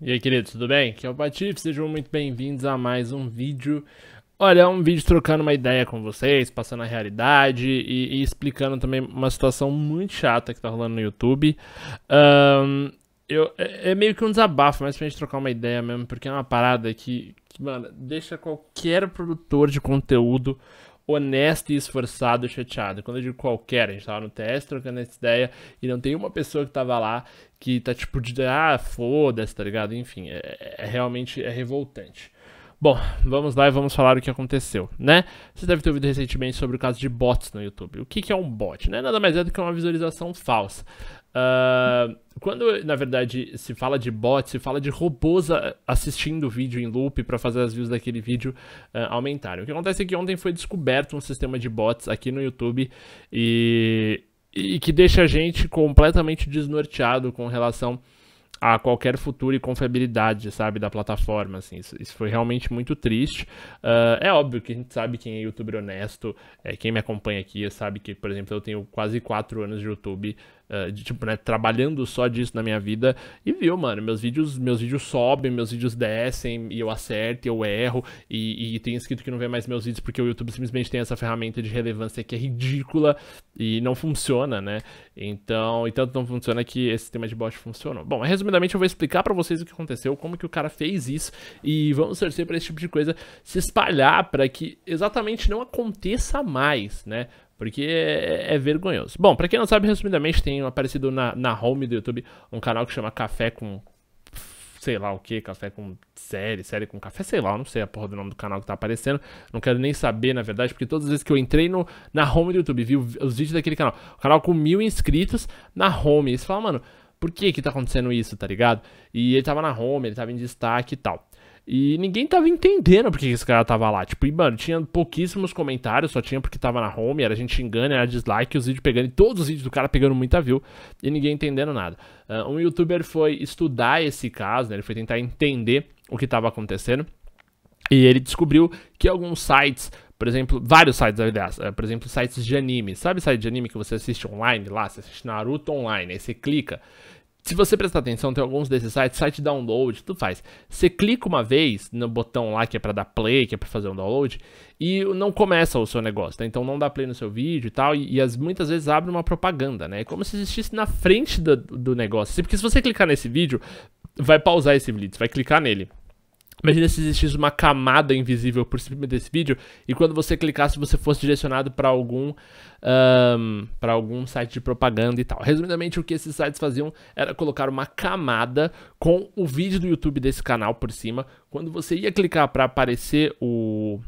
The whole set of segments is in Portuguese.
E aí, querido, tudo bem? Aqui é o Patife, sejam muito bem-vindos a mais um vídeo. Olha, é um vídeo trocando uma ideia com vocês, passando a realidade e, e explicando também uma situação muito chata que tá rolando no YouTube. Um, eu, é, é, meio que um desabafo, mas pra gente trocar uma ideia mesmo, porque é uma parada que, que mano, deixa qualquer produtor de conteúdo honesto e esforçado chateado. Quando eu digo qualquer, a gente tava no teste trocando essa ideia e não tem uma pessoa que tava lá que tá tipo de ah, foda-se, tá ligado? Enfim, é, é, é, realmente é revoltante. Bom, vamos lá e vamos falar o que aconteceu, né? Você deve ter ouvido recentemente sobre o caso de bots no YouTube. O que, que é um bot? Né? Nada mais é do que uma visualização falsa. Uh, quando, na verdade, se fala de bots, se fala de robôs assistindo o vídeo em loop para fazer as views daquele vídeo uh, aumentarem. O que acontece é que ontem foi descoberto um sistema de bots aqui no YouTube e, e que deixa a gente completamente desnorteado com relação a qualquer futuro e confiabilidade, sabe, da plataforma, assim, isso, isso foi realmente muito triste, uh, é óbvio que a gente sabe quem é youtuber honesto, é, quem me acompanha aqui sabe que, por exemplo, eu tenho quase 4 anos de YouTube, eh, de, tipo, né, trabalhando só disso na minha vida e viu, mano, meus vídeos, meus vídeos sobem, meus vídeos descem e eu acerto, eu erro e, e tem inscrito que não vê mais meus vídeos porque o YouTube simplesmente tem essa ferramenta de relevância que é ridícula e não funciona, né? Então, e tanto não funciona que esse sistema de bot funcionou. Bom, resumidamente eu vou explicar para vocês o que aconteceu, como que o cara fez isso e vamos torcer para esse tipo de coisa se espalhar para que exatamente não aconteça mais, né? Porque é, é, é vergonhoso. Bom, para quem não sabe, resumidamente, tem aparecido na, na home do YouTube um canal que chama Café com. Sei lá o que, café com série, série com café, sei lá, não sei a porra do nome do canal que tá aparecendo. Não quero nem saber, na verdade, porque todas as vezes que eu entrei no, na home do YouTube, vi os vídeos daquele canal, o canal com mil inscritos na home. E você fala, mano, por que que tá acontecendo isso, tá ligado? E ele tava na home, ele tava em destaque e tal. E ninguém tava entendendo porque esse cara tava lá. Tipo, e, mano, tinha pouquíssimos comentários, só tinha porque tava na home, era a gente engana, era dislike, os vídeos pegando, e todos os vídeos do cara pegando muita view, e ninguém entendendo nada. Uh, um youtuber foi estudar esse caso, né? Ele foi tentar entender o que tava acontecendo. E ele descobriu que alguns sites por exemplo, vários sites, aliás, eh, por exemplo, sites de anime. Sabe site de anime que você assiste online lá? Você assiste Naruto online, aí você clica se você prestar atenção, tem alguns desses sites, site download, tudo faz. Você clica uma vez no botão lá que é para dar play, que é para fazer um download, e não começa o seu negócio, tá? Então não dá play no seu vídeo e tal, e, e as, muitas vezes abre uma propaganda, né? É como se existisse na frente do, do negócio. Porque se você clicar nesse vídeo, vai pausar esse vídeo, você vai clicar nele. Imagina se existisse uma camada invisível por cima desse vídeo e quando você clicasse você fosse direcionado para algum um, para algum site de propaganda e tal. Resumidamente, o que esses sites faziam era colocar uma camada com o vídeo do YouTube desse canal por cima. Quando você ia clicar para aparecer o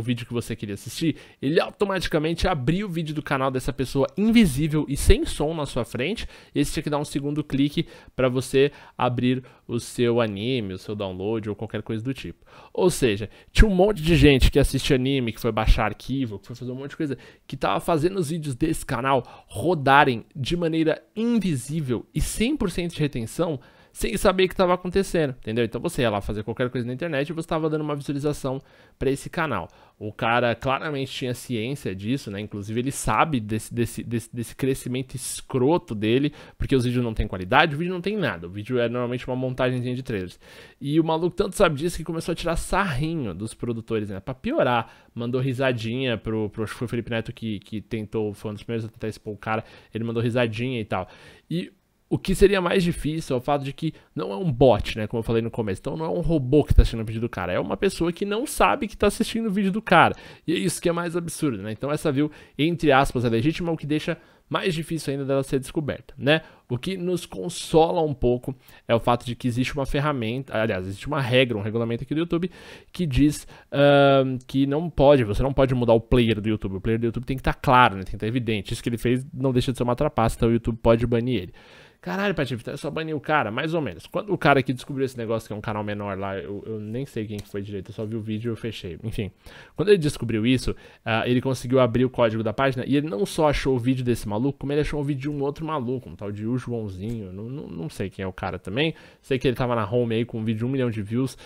o vídeo que você queria assistir, ele automaticamente abriu o vídeo do canal dessa pessoa invisível e sem som na sua frente. E você tinha que dar um segundo clique para você abrir o seu anime, o seu download ou qualquer coisa do tipo. Ou seja, tinha um monte de gente que assiste anime, que foi baixar arquivo, que foi fazer um monte de coisa, que tava fazendo os vídeos desse canal rodarem de maneira invisível e 100% de retenção sem saber o que estava acontecendo, entendeu? Então você ia lá fazer qualquer coisa na internet e você estava dando uma visualização para esse canal. O cara claramente tinha ciência disso, né? Inclusive ele sabe desse, desse, desse, desse crescimento escroto dele, porque os vídeos não têm qualidade, o vídeo não tem nada. O vídeo é normalmente uma montagemzinha de trailers. E o maluco tanto sabe disso que começou a tirar sarrinho dos produtores, né? Pra piorar, mandou risadinha pro, pro acho que foi o Felipe Neto que, que tentou, foi um dos primeiros a tentar expor o cara, ele mandou risadinha e tal. E o que seria mais difícil é o fato de que não é um bot, né? Como eu falei no começo. Então não é um robô que está assistindo o vídeo do cara. É uma pessoa que não sabe que está assistindo o vídeo do cara. E é isso que é mais absurdo, né? Então essa view, entre aspas, é legítima, o que deixa mais difícil ainda dela ser descoberta, né? O que nos consola um pouco é o fato de que existe uma ferramenta, aliás, existe uma regra, um regulamento aqui do YouTube que diz uh, que não pode, você não pode mudar o player do YouTube. O player do YouTube tem que estar tá claro, né? tem que estar tá evidente. Isso que ele fez não deixa de ser uma trapaça, então o YouTube pode banir ele. Caralho, Patife, então é só banir o cara, mais ou menos. Quando o cara que descobriu esse negócio, que é um canal menor lá, eu, eu nem sei quem foi direito, eu só vi o vídeo e eu fechei. Enfim, quando ele descobriu isso, uh, ele conseguiu abrir o código da página e ele não só achou o vídeo desse maluco, maluco, como ele achou um vídeo de um outro maluco, um tal de o Joãozinho, não, não, não, sei quem é o cara também. Sei que ele tava na home aí com um vídeo de um milhão de views,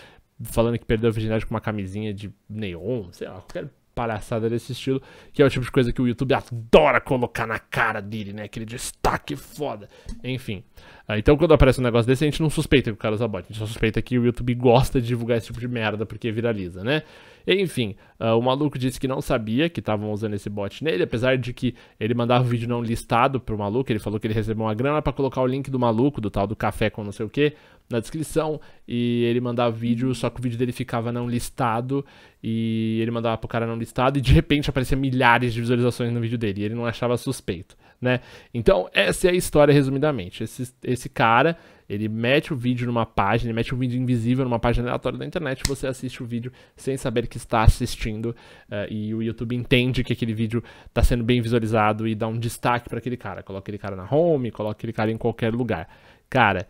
falando que perdeu a virgindade com uma camisinha de neon, sei lá, qualquer palhaçada desse estilo, que é o tipo de coisa que o YouTube adora colocar na cara dele, né? Aquele destaque foda. Enfim. Ah, então, quando aparece um negócio desse, a gente não suspeita que o cara usa bot. A gente só suspeita que o YouTube gosta de divulgar esse tipo de merda porque viraliza, né? Enfim, uh, o maluco disse que não sabia que estavam usando esse bot nele, apesar de que ele mandava o vídeo não listado pro maluco. Ele falou que ele recebeu uma grana para colocar o link do maluco, do tal do café com não sei o que, na descrição e ele mandava vídeo, só que o vídeo dele ficava não listado e ele mandava pro cara não listado e de repente aparecia milhares de visualizações no vídeo dele e ele não achava suspeito, né? Então, essa é a história resumidamente. Esse, esse cara, ele mete o vídeo numa página, ele mete o vídeo invisível numa página aleatória da internet, você assiste o vídeo sem saber que está assistindo uh, e o YouTube entende que aquele vídeo está sendo bem visualizado e dá um destaque para aquele cara. Coloca aquele cara na home, coloca aquele cara em qualquer lugar. Cara,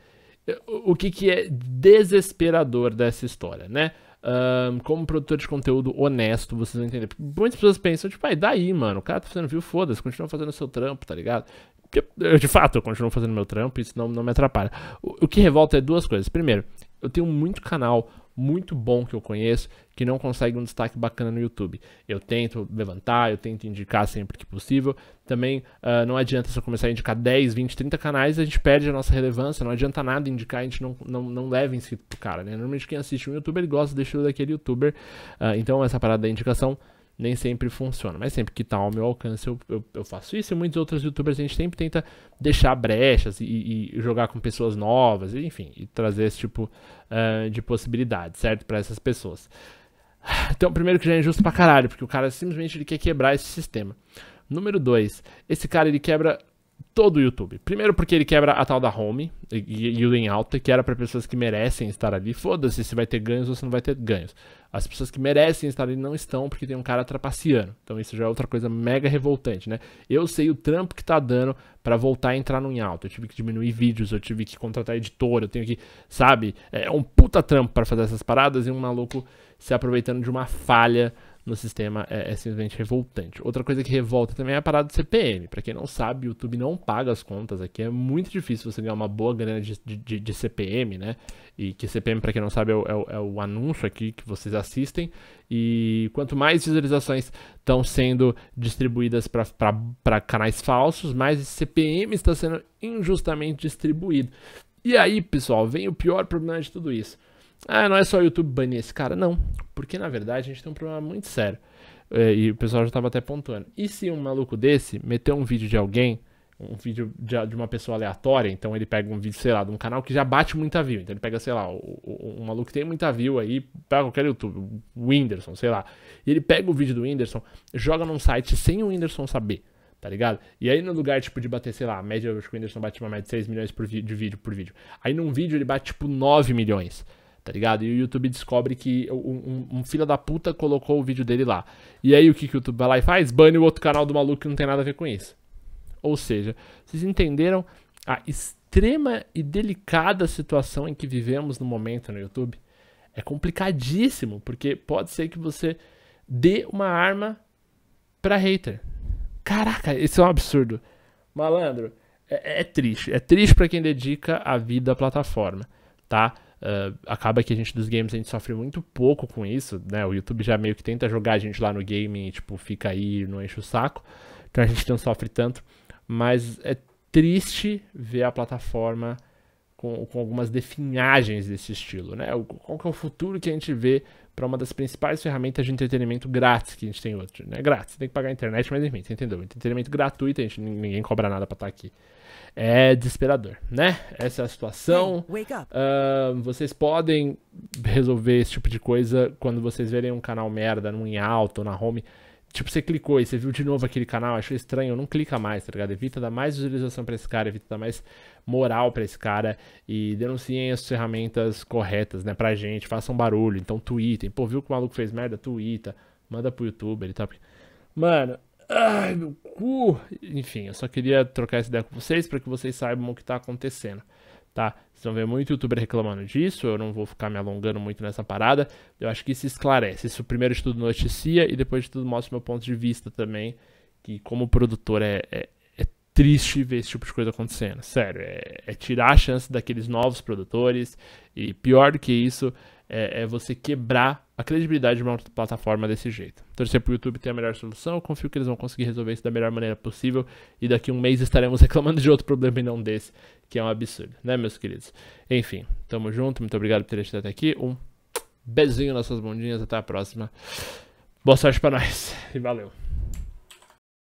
o que, que é desesperador dessa história, né? Um, como produtor de conteúdo honesto, vocês vão entender. Muitas pessoas pensam, tipo, ai, daí, mano, o cara tá fazendo view, foda-se, continua fazendo seu trampo, tá ligado? Porque, de fato, eu continuo fazendo meu trampo, isso não, não me atrapalha. O, o que revolta é duas coisas. Primeiro, eu tenho muito canal muito bom que eu conheço que não consegue um destaque bacana no YouTube. Eu tento levantar, eu tento indicar sempre que possível. Também uh, não adianta eu começar a indicar 10, 20, 30 canais, a gente perde a nossa relevância, não adianta nada indicar, a gente não, não, não leva inscrito pro cara, né? Normalmente quem assiste um youtuber ele gosta do estilo daquele youtuber, uh, então essa parada da indicação nem sempre funciona. Mas sempre que está ao meu alcance, eu, eu, eu, faço isso. E muitos outros youtubers a gente sempre tenta deixar brechas e, e jogar com pessoas novas, enfim, e trazer esse tipo uh, de possibilidade, certo? Para essas pessoas. Então, primeiro que já é injusto pra caralho, porque o cara simplesmente ele quer quebrar esse sistema. Número dois, esse cara ele quebra todo o YouTube. Primeiro porque ele quebra a tal da home, e yield em alta, que era para pessoas que merecem estar ali. Foda-se se vai ter ganhos ou se não vai ter ganhos. As pessoas que merecem estar ali não estão porque tem um cara trapaceando. Então isso já é outra coisa mega revoltante, né? Eu sei o trampo que tá dando para voltar a entrar no em alta. Eu tive que diminuir vídeos, eu tive que contratar editor, eu tenho que, sabe, é um puta trampo para fazer essas paradas e um maluco se aproveitando de uma falha no sistema é, é, simplesmente revoltante. Outra coisa que revolta também é a parada do CPM. Para quem não sabe, o YouTube não paga as contas aqui. É muito difícil você ganhar uma boa grana de, de, de CPM, né? E que CPM, para quem não sabe, é o, é, é o, anúncio aqui que vocês assistem. E quanto mais visualizações estão sendo distribuídas para canais falsos, mais esse CPM está sendo injustamente distribuído. E aí, pessoal, vem o pior problema de tudo isso ah, não é só o YouTube banir esse cara. Não, porque na verdade a gente tem um problema muito sério. É, e o pessoal já estava até pontuando. E se um maluco desse meter um vídeo de alguém, um vídeo de, uma pessoa aleatória, então ele pega um vídeo, sei lá, de um canal que já bate muita view. Então ele pega, sei lá, um, um maluco que tem muita view aí, pega qualquer YouTube, o Whindersson, sei lá. E ele pega o vídeo do Whindersson, joga num site sem o Whindersson saber tá ligado? E aí no lugar, tipo, de bater, sei lá, a média, acho que o Whindersson bate uma média de 6 milhões por de vídeo por vídeo. Aí num vídeo ele bate, tipo, 9 milhões tá ligado? E o YouTube descobre que um, um, um filho da puta colocou o vídeo dele lá. E aí o que, que o YouTube vai lá e faz? Bane o outro canal do maluco que não tem nada a ver com isso. Ou seja, vocês entenderam a extrema e delicada situação em que vivemos no momento no YouTube? É complicadíssimo, porque pode ser que você dê uma arma pra hater. Caraca, isso é um absurdo. Malandro, é, é triste. É triste para quem dedica a vida à plataforma, tá? Uh, acaba que a gente dos games a gente sofre muito pouco com isso, né? O YouTube já meio que tenta jogar a gente lá no game e, tipo, fica aí, não enche o saco. Então a gente não sofre tanto. Mas é triste ver a plataforma com, com algumas definhagens desse estilo, né? Qual que é o futuro que a gente vê para uma das principais ferramentas de entretenimento grátis que a gente tem hoje, né? Grátis, tem que pagar a internet, mas enfim, você entendeu? Entretenimento gratuito, a gente, ninguém cobra nada para estar tá aqui. É desesperador, né? Essa é a situação. Uh, vocês podem resolver esse tipo de coisa quando vocês verem um canal merda, num em alto, na home. Tipo, você clicou e você viu de novo aquele canal, achou estranho, não clica mais, tá ligado? Evita dar mais visualização para esse cara, evita dar mais moral para esse cara e denunciem as ferramentas corretas, né, pra gente, façam barulho, então tweetem. Pô, viu que o maluco fez merda? Tweeta, manda pro youtuber e tal. Tá- Mano, ai, meu cu! Enfim, eu só queria trocar essa ideia com vocês para que vocês saibam o que tá acontecendo tá? Vocês vão ver muito youtuber reclamando disso, eu não vou ficar me alongando muito nessa parada. Eu acho que isso esclarece. Isso primeiro de tudo noticia e depois de tudo mostra o meu ponto de vista também, que como produtor é, é, é triste ver esse tipo de coisa acontecendo. Sério, é, é, tirar a chance daqueles novos produtores e pior do que isso é, é você quebrar a credibilidade de uma plataforma desse jeito. Torcer pro YouTube ter a melhor solução, confio que eles vão conseguir resolver isso da melhor maneira possível e daqui a um mês estaremos reclamando de outro problema e não desse, que é um absurdo, né, meus queridos? Enfim, tamo junto, muito obrigado por ter assistido até aqui. Um beijinho nas suas bundinhas, até a próxima. Boa sorte para nós e valeu.